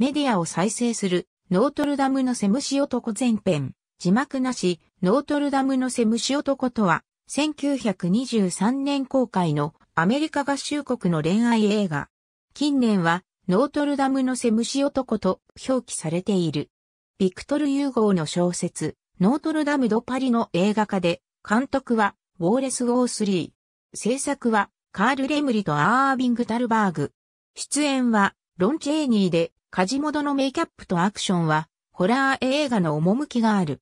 メディアを再生する、ノートルダムのセムシ男前編、字幕なし、ノートルダムのセムシ男とは、1923年公開のアメリカ合衆国の恋愛映画。近年は、ノートルダムのセムシ男と表記されている。ビクトル・ユーゴーの小説、ノートルダム・ド・パリの映画化で、監督は、ウォーレス・オースリー。制作は、カール・レムリとアービング・タルバーグ。出演は、ロン・チェーニーで、カジモドのメイキャップとアクションは、ホラー映画の趣がある。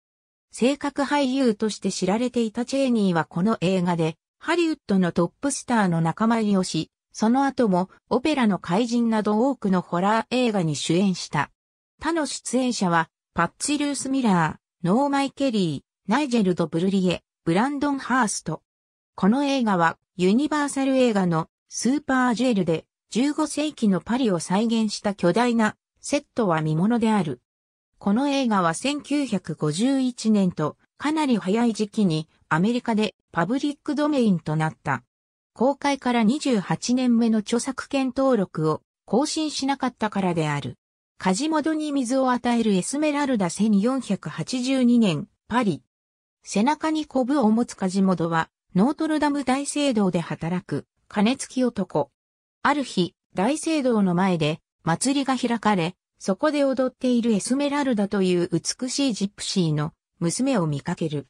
性格俳優として知られていたチェーニーはこの映画で、ハリウッドのトップスターの仲間入りをし、その後もオペラの怪人など多くのホラー映画に主演した。他の出演者は、パッチ・ルース・ミラー、ノーマイ・ケリー、ナイジェルド・ブルリエ、ブランドン・ハースト。この映画は、ユニバーサル映画のスーパージュエルで、15世紀のパリを再現した巨大なセットは見物である。この映画は1951年とかなり早い時期にアメリカでパブリックドメインとなった。公開から28年目の著作権登録を更新しなかったからである。カジモドに水を与えるエスメラルダ1482年、パリ。背中にコブを持つカジモドは、ノートルダム大聖堂で働く、金付き男。ある日、大聖堂の前で、祭りが開かれ、そこで踊っているエスメラルダという美しいジプシーの娘を見かける。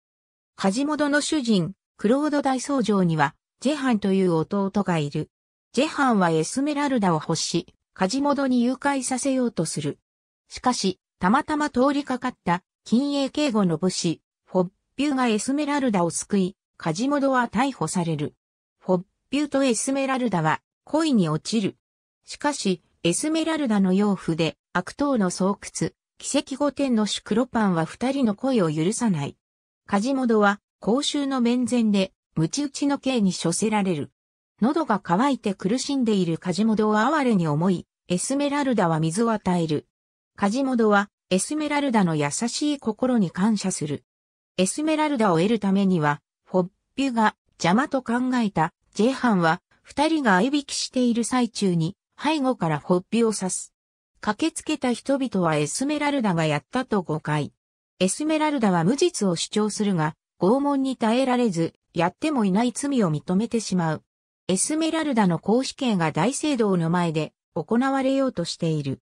カジモドの主人、クロード大僧正には、ジェハンという弟がいる。ジェハンはエスメラルダを欲し、カジモドに誘拐させようとする。しかし、たまたま通りかかった禁衛警護の武士、フォッビューがエスメラルダを救い、カジモドは逮捕される。フォッビューとエスメラルダは恋に落ちる。しかし、エスメラルダの養父で、悪党の巣窟、奇跡御殿のュクロパンは二人の恋を許さない。カジモドは、公衆の面前で、ムチ打ちの刑に処せられる。喉が渇いて苦しんでいるカジモドを哀れに思い、エスメラルダは水を与える。カジモドは、エスメラルダの優しい心に感謝する。エスメラルダを得るためには、フォッピュが邪魔と考えた、ジェハンは、二人が相引きしている最中に、背後からホッピを刺す。駆けつけた人々はエスメラルダがやったと誤解。エスメラルダは無実を主張するが、拷問に耐えられず、やってもいない罪を認めてしまう。エスメラルダの公式刑が大聖堂の前で行われようとしている。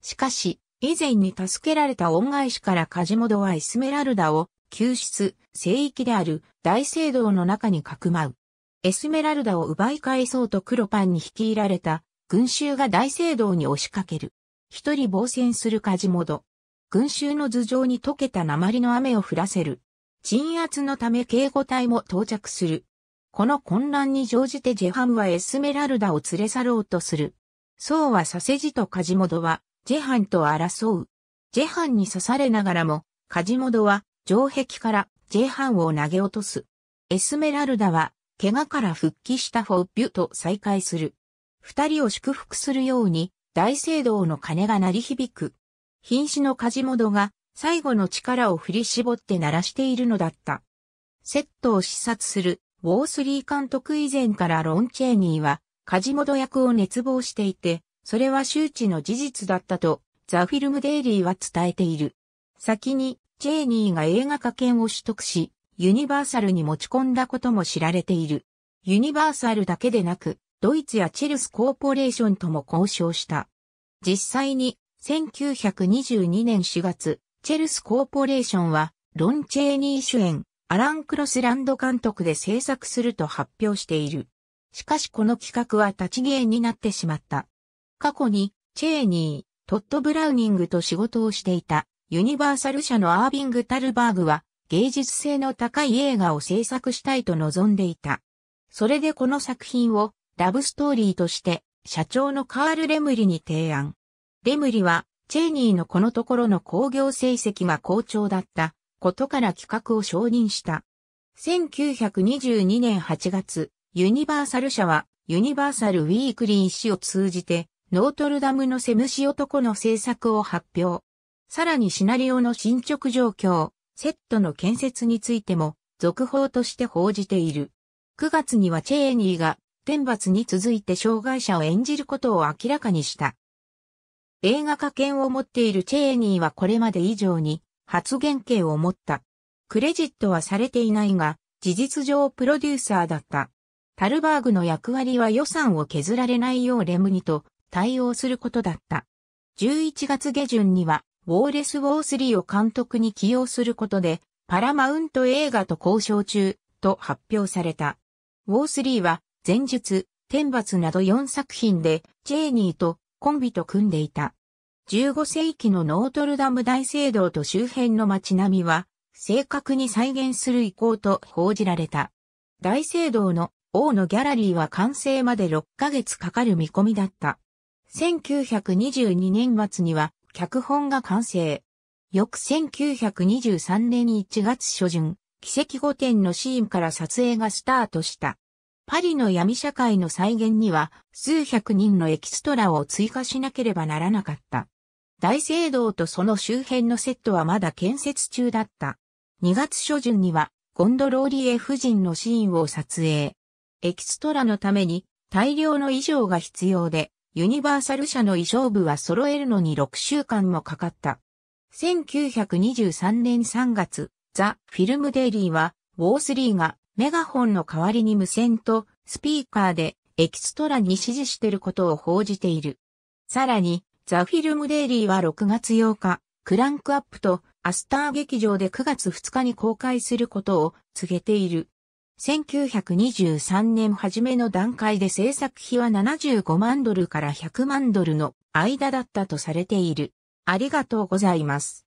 しかし、以前に助けられた恩返しからカジモドはエスメラルダを救出、聖域である大聖堂の中にかくまう。エスメラルダを奪い返そうとクロパンに率いられた群衆が大聖堂に押しかける。一人防戦するカジモド。群衆の頭上に溶けた鉛の雨を降らせる。鎮圧のため警護隊も到着する。この混乱に乗じてジェハムはエスメラルダを連れ去ろうとする。そうはさせじとカジモドは、ジェハンと争う。ジェハンに刺されながらも、カジモドは、城壁からジェハンを投げ落とす。エスメラルダは、怪我から復帰したフォッビュと再会する。二人を祝福するように、大聖堂の鐘が鳴り響く。瀕死の梶本が、最後の力を振り絞って鳴らしているのだった。セットを視察する、ウォースリー監督以前からロンチェーニーは、梶本役を熱望していて、それは周知の事実だったと、ザ・フィルム・デイリーは伝えている。先に、チェーニーが映画化権を取得し、ユニバーサルに持ち込んだことも知られている。ユニバーサルだけでなく、ドイツやチェルスコーポレーションとも交渉した。実際に、1922年4月、チェルスコーポレーションは、ロン・チェーニー主演、アラン・クロスランド監督で制作すると発表している。しかしこの企画は立ち芸になってしまった。過去に、チェーニー、トッド・ブラウニングと仕事をしていた、ユニバーサル社のアービング・タルバーグは、芸術性の高い映画を制作したいと望んでいた。それでこの作品をラブストーリーとして、社長のカール・レムリに提案。レムリは、チェイニーのこのところの工業成績が好調だったことから企画を承認した。1922年8月、ユニバーサル社は、ユニバーサル・ウィークリー氏を通じて、ノートルダムのセムシ男の制作を発表。さらにシナリオの進捗状況、セットの建設についても、続報として報じている。9月にはチェーニーが天罰に続いて障害者を演じることを明らかにした。映画化権を持っているチェーニーはこれまで以上に発言権を持った。クレジットはされていないが、事実上プロデューサーだった。タルバーグの役割は予算を削られないようレムニと対応することだった。11月下旬には、ウォーレス・ウォー3を監督に起用することで、パラマウント映画と交渉中、と発表された。ウォー3は、前述、天罰など4作品で、ジェーニーとコンビと組んでいた。15世紀のノートルダム大聖堂と周辺の街並みは、正確に再現する意向と報じられた。大聖堂の王のギャラリーは完成まで6ヶ月かかる見込みだった。1922年末には脚本が完成。翌1923年1月初旬、奇跡御殿のシーンから撮影がスタートした。パリの闇社会の再現には数百人のエキストラを追加しなければならなかった。大聖堂とその周辺のセットはまだ建設中だった。2月初旬にはゴンドローリエ夫人のシーンを撮影。エキストラのために大量の衣装が必要で、ユニバーサル社の衣装部は揃えるのに6週間もかかった。1923年3月、ザ・フィルムデイリーは、ウォースリーがメガホンの代わりに無線とスピーカーでエキストラに指示してることを報じている。さらに、ザ・フィルム・デイリーは6月8日、クランクアップとアスター劇場で9月2日に公開することを告げている。1923年初めの段階で制作費は75万ドルから100万ドルの間だったとされている。ありがとうございます。